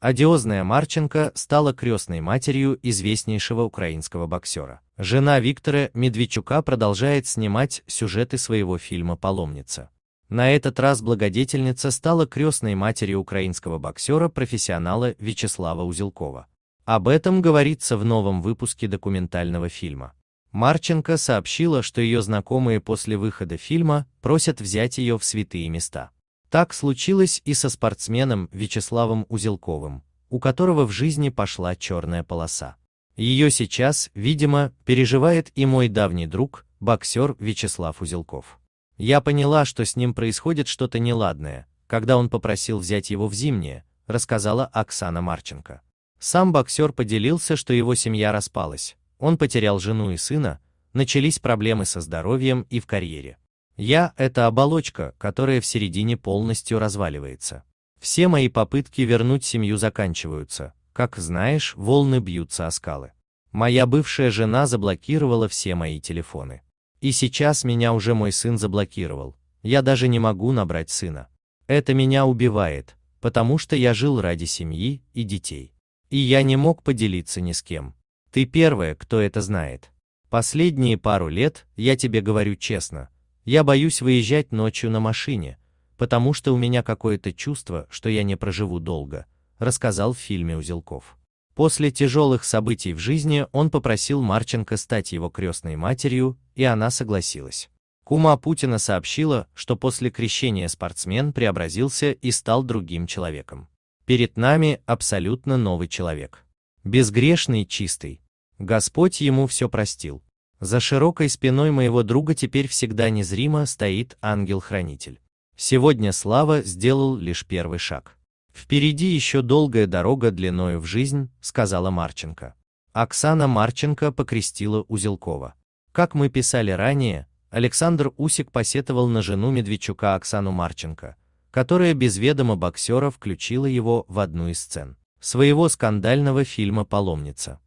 Одиозная Марченко стала крестной матерью известнейшего украинского боксера. Жена Виктора Медведчука продолжает снимать сюжеты своего фильма «Паломница». На этот раз благодетельница стала крестной матерью украинского боксера-профессионала Вячеслава Узелкова. Об этом говорится в новом выпуске документального фильма. Марченко сообщила, что ее знакомые после выхода фильма просят взять ее в святые места. Так случилось и со спортсменом Вячеславом Узелковым, у которого в жизни пошла черная полоса. Ее сейчас, видимо, переживает и мой давний друг, боксер Вячеслав Узелков. Я поняла, что с ним происходит что-то неладное, когда он попросил взять его в зимнее, рассказала Оксана Марченко. Сам боксер поделился, что его семья распалась, он потерял жену и сына, начались проблемы со здоровьем и в карьере. Я – это оболочка, которая в середине полностью разваливается. Все мои попытки вернуть семью заканчиваются, как знаешь, волны бьются о скалы. Моя бывшая жена заблокировала все мои телефоны. И сейчас меня уже мой сын заблокировал, я даже не могу набрать сына. Это меня убивает, потому что я жил ради семьи и детей. И я не мог поделиться ни с кем. Ты первая, кто это знает. Последние пару лет, я тебе говорю честно, я боюсь выезжать ночью на машине, потому что у меня какое-то чувство, что я не проживу долго, рассказал в фильме Узелков. После тяжелых событий в жизни он попросил Марченко стать его крестной матерью, и она согласилась. Кума Путина сообщила, что после крещения спортсмен преобразился и стал другим человеком. Перед нами абсолютно новый человек. Безгрешный, чистый. Господь ему все простил. За широкой спиной моего друга теперь всегда незримо стоит ангел-хранитель. Сегодня Слава сделал лишь первый шаг. «Впереди еще долгая дорога длиною в жизнь», — сказала Марченко. Оксана Марченко покрестила Узелкова. Как мы писали ранее, Александр Усик посетовал на жену Медведчука Оксану Марченко, которая без ведома боксера включила его в одну из сцен своего скандального фильма «Паломница».